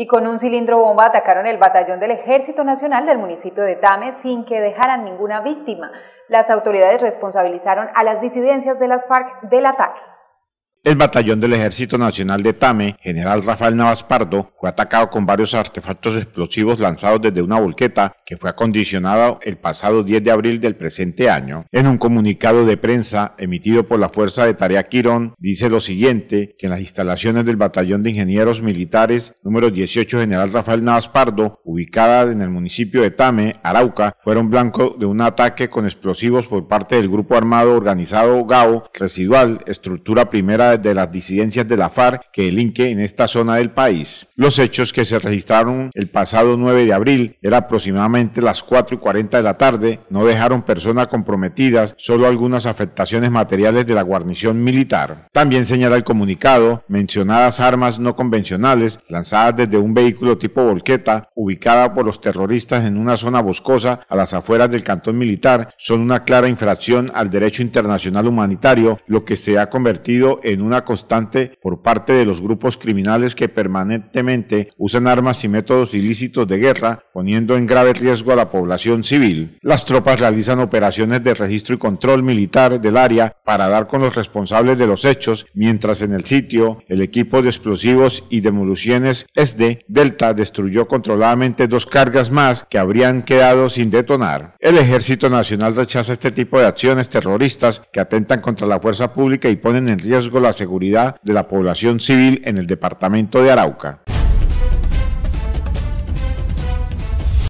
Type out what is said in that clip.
y con un cilindro bomba atacaron el batallón del Ejército Nacional del municipio de Tame sin que dejaran ninguna víctima. Las autoridades responsabilizaron a las disidencias de las FARC del ataque. El batallón del Ejército Nacional de Tame, general Rafael Navas Pardo, fue atacado con varios artefactos explosivos lanzados desde una volqueta que fue acondicionada el pasado 10 de abril del presente año. En un comunicado de prensa emitido por la Fuerza de Tarea Quirón, dice lo siguiente, que las instalaciones del batallón de ingenieros militares número 18 general Rafael Navas Pardo, ubicada en el municipio de Tame, Arauca, fueron blancos de un ataque con explosivos por parte del grupo armado organizado GAO residual, estructura primera de las disidencias de la FARC que delinque en esta zona del país. Los hechos que se registraron el pasado 9 de abril, era aproximadamente las 4 y 40 de la tarde, no dejaron personas comprometidas, solo algunas afectaciones materiales de la guarnición militar. También señala el comunicado mencionadas armas no convencionales lanzadas desde un vehículo tipo volqueta ubicada por los terroristas en una zona boscosa a las afueras del cantón militar son una clara infracción al derecho internacional humanitario, lo que se ha convertido en una constante por parte de los grupos criminales que permanentemente usan armas y métodos ilícitos de guerra, poniendo en grave riesgo a la población civil. Las tropas realizan operaciones de registro y control militar del área para dar con los responsables de los hechos, mientras en el sitio el equipo de explosivos y demoliciones SD Delta destruyó controladamente dos cargas más que habrían quedado sin detonar. El Ejército Nacional rechaza este tipo de acciones terroristas que atentan contra la fuerza pública y ponen en riesgo la la seguridad de la población civil en el departamento de Arauca.